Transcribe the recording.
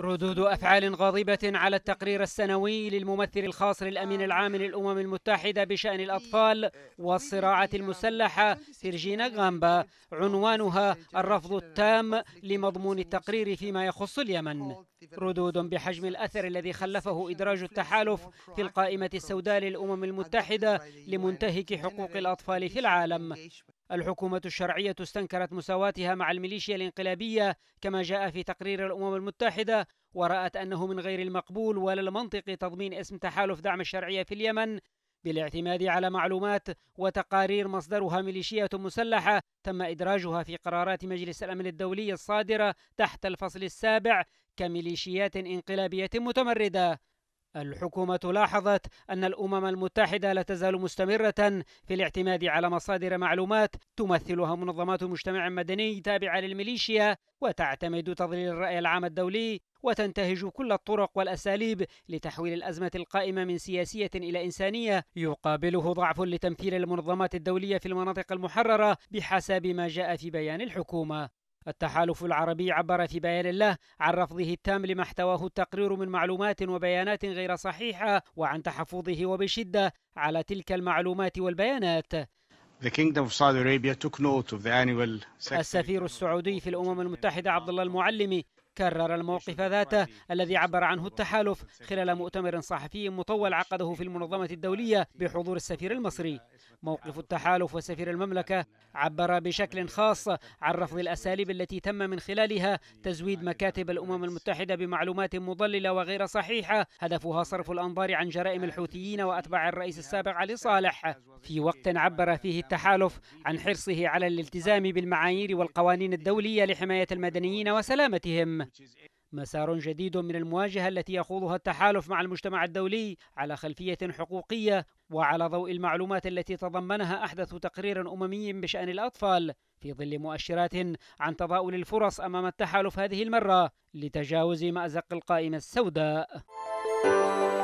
ردود أفعال غاضبة على التقرير السنوي للممثل الخاص للأمين العام للأمم المتحدة بشأن الأطفال والصراعات المسلحة فيرجينا غامبا عنوانها الرفض التام لمضمون التقرير فيما يخص اليمن ردود بحجم الأثر الذي خلفه إدراج التحالف في القائمة السوداء للأمم المتحدة لمنتهك حقوق الأطفال في العالم الحكومة الشرعية استنكرت مساواتها مع الميليشيا الانقلابية كما جاء في تقرير الأمم المتحدة ورأت أنه من غير المقبول ولا المنطقي تضمين اسم تحالف دعم الشرعية في اليمن بالاعتماد على معلومات وتقارير مصدرها ميليشية مسلحة تم إدراجها في قرارات مجلس الأمن الدولي الصادرة تحت الفصل السابع كميليشيات انقلابية متمردة الحكومة لاحظت أن الأمم المتحدة لا تزال مستمرة في الاعتماد على مصادر معلومات تمثلها منظمات مجتمع مدني تابعة للميليشيا وتعتمد تضليل الرأي العام الدولي وتنتهج كل الطرق والأساليب لتحويل الأزمة القائمة من سياسية إلى إنسانية يقابله ضعف لتمثيل المنظمات الدولية في المناطق المحررة بحسب ما جاء في بيان الحكومة التحالف العربي عبر في بيان له عن رفضه التام لما احتواه التقرير من معلومات وبيانات غير صحيحة وعن تحفظه وبشدة على تلك المعلومات والبيانات السفير السعودي في الأمم المتحدة عبد الله المعلمي كرر الموقف ذاته الذي عبر عنه التحالف خلال مؤتمر صحفي مطول عقده في المنظمة الدولية بحضور السفير المصري موقف التحالف وسفير المملكة عبر بشكل خاص عن رفض الأساليب التي تم من خلالها تزويد مكاتب الأمم المتحدة بمعلومات مضللة وغير صحيحة هدفها صرف الأنظار عن جرائم الحوثيين وأتباع الرئيس السابق علي صالح في وقت عبر فيه التحالف عن حرصه على الالتزام بالمعايير والقوانين الدولية لحماية المدنيين وسلامتهم مسار جديد من المواجهة التي يخوضها التحالف مع المجتمع الدولي على خلفية حقوقية وعلى ضوء المعلومات التي تضمنها أحدث تقرير أممي بشأن الأطفال في ظل مؤشرات عن تضاؤل الفرص أمام التحالف هذه المرة لتجاوز مأزق القائمة السوداء.